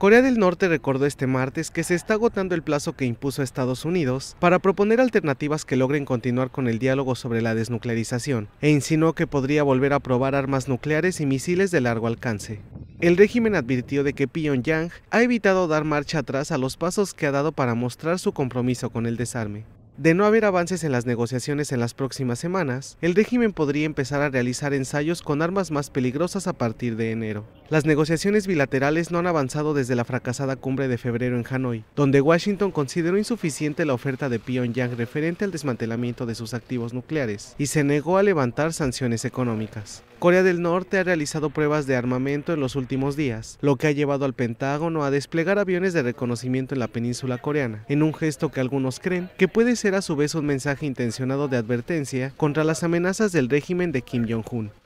Corea del Norte recordó este martes que se está agotando el plazo que impuso Estados Unidos para proponer alternativas que logren continuar con el diálogo sobre la desnuclearización e insinuó que podría volver a probar armas nucleares y misiles de largo alcance. El régimen advirtió de que Pyongyang ha evitado dar marcha atrás a los pasos que ha dado para mostrar su compromiso con el desarme. De no haber avances en las negociaciones en las próximas semanas, el régimen podría empezar a realizar ensayos con armas más peligrosas a partir de enero. Las negociaciones bilaterales no han avanzado desde la fracasada cumbre de febrero en Hanoi, donde Washington consideró insuficiente la oferta de Pyongyang referente al desmantelamiento de sus activos nucleares y se negó a levantar sanciones económicas. Corea del Norte ha realizado pruebas de armamento en los últimos días, lo que ha llevado al Pentágono a desplegar aviones de reconocimiento en la península coreana, en un gesto que algunos creen que puede ser a su vez un mensaje intencionado de advertencia contra las amenazas del régimen de Kim Jong-un.